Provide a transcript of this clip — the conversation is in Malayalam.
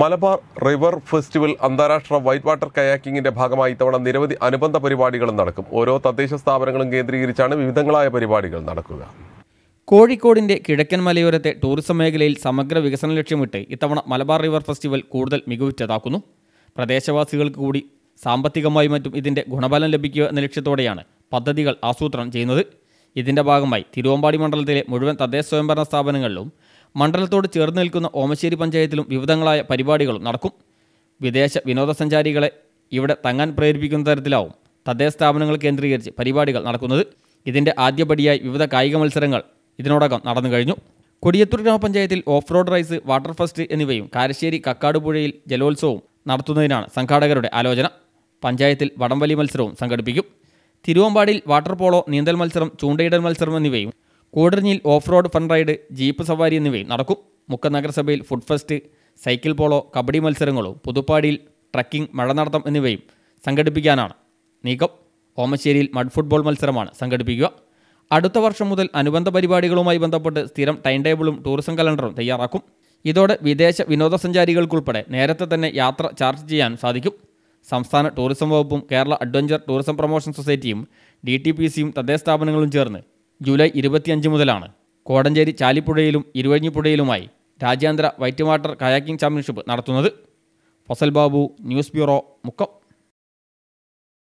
മലബാർ റിവർ ഫെസ്റ്റിവൽ അന്താരാഷ്ട്ര വൈറ്റ് വാട്ടർ കയാക്കിങ്ങിന്റെ ഭാഗമായി ഇത്തവണ നിരവധി അനുബന്ധ പരിപാടികളും നടക്കും ഓരോ തദ്ദേശ സ്ഥാപനങ്ങളും കേന്ദ്രീകരിച്ചാണ് വിവിധങ്ങളായ പരിപാടികൾ നടക്കുക കോഴിക്കോടിന്റെ കിഴക്കൻ മലയോരത്തെ ടൂറിസം മേഖലയിൽ സമഗ്ര വികസന ലക്ഷ്യമിട്ട് ഇത്തവണ മലബാർ റിവർ ഫെസ്റ്റിവൽ കൂടുതൽ മികവുറ്റതാക്കുന്നു പ്രദേശവാസികൾക്ക് കൂടി സാമ്പത്തികമായി മറ്റും ഇതിന്റെ ഗുണഫലം ലഭിക്കുക എന്ന ലക്ഷ്യത്തോടെയാണ് പദ്ധതികൾ ആസൂത്രണം ചെയ്യുന്നത് ഇതിന്റെ ഭാഗമായി തിരുവമ്പാടി മണ്ഡലത്തിലെ മുഴുവൻ തദ്ദേശ സ്വയംഭരണ സ്ഥാപനങ്ങളിലും മണ്ഡലത്തോട് ചേർന്ന് നിൽക്കുന്ന ഓമശ്ശേരി പഞ്ചായത്തിലും വിവിധങ്ങളായ പരിപാടികളും നടക്കും വിദേശ വിനോദസഞ്ചാരികളെ ഇവിടെ തങ്ങാൻ പ്രേരിപ്പിക്കുന്ന തരത്തിലാവും തദ്ദേശ സ്ഥാപനങ്ങൾ കേന്ദ്രീകരിച്ച് പരിപാടികൾ നടക്കുന്നത് ഇതിൻ്റെ ആദ്യപടിയായി വിവിധ കായിക മത്സരങ്ങൾ ഇതിനോടകം നടന്നു കഴിഞ്ഞു കൊടിയത്തൂർ ഗ്രാമപഞ്ചായത്തിൽ off road race water fest എന്നിവയും കാരശ്ശേരി കക്കാട് പുഴയിൽ ജലോത്സവവും നടത്തുന്നതിനാണ് സംഘാടകരുടെ ആലോചന പഞ്ചായത്തിൽ വടംവലി മത്സരവും സംഘടിപ്പിക്കും തിരുവമ്പാടിയിൽ വാട്ടർ പോളോ നീന്തൽ മത്സരം ചൂണ്ടയിടൽ മത്സരം എന്നിവയും കൂടരഞ്ഞിൽ off road fun ride jeep സവാരി എന്നിവയും നടക്കും മുക്ക നഗരസഭയിൽ food fest cycle polo kabaddi മത്സരങ്ങളോ പുതുപ്പാടിയിൽ ട്രക്കിംഗ് മഴ നടത്തം എന്നിവയും സംഘടിപ്പിക്കാനാണ് നീക്കം ഓമശ്ശേരിയിൽ മഡ് ഫുട്ബോൾ മത്സരമാണ് സംഘടിപ്പിക്കുക അടുത്ത വർഷം മുതൽ അനുബന്ധ പരിപാടികളുമായി ബന്ധപ്പെട്ട് സ്ഥിരം ടൈം ടേബിളും ടൂറിസം കലണ്ടറും തയ്യാറാക്കും ഇതോടെ വിദേശ വിനോദസഞ്ചാരികൾക്കുൾപ്പെടെ നേരത്തെ തന്നെ യാത്ര ചാർജ് ചെയ്യാൻ സാധിക്കും സംസ്ഥാന ടൂറിസം വകുപ്പും കേരള അഡ്വഞ്ചർ ടൂറിസം പ്രൊമോഷൻ സൊസൈറ്റിയും ഡി ടി പി സിയും തദ്ദേശ സ്ഥാപനങ്ങളും ചേർന്ന് ജൂലൈ ഇരുപത്തിയഞ്ച് മുതലാണ് കോടഞ്ചേരി ചാലിപ്പുഴയിലും ഇരുവഴിഞ്ഞിപ്പുഴയിലുമായി രാജ്യാന്തര വൈറ്റ് വാട്ടർ കയാക്കിംഗ് ചാമ്പ്യൻഷിപ്പ് നടത്തുന്നത് ഫസൽ ബാബു ന്യൂസ് ബ്യൂറോ മുക്കം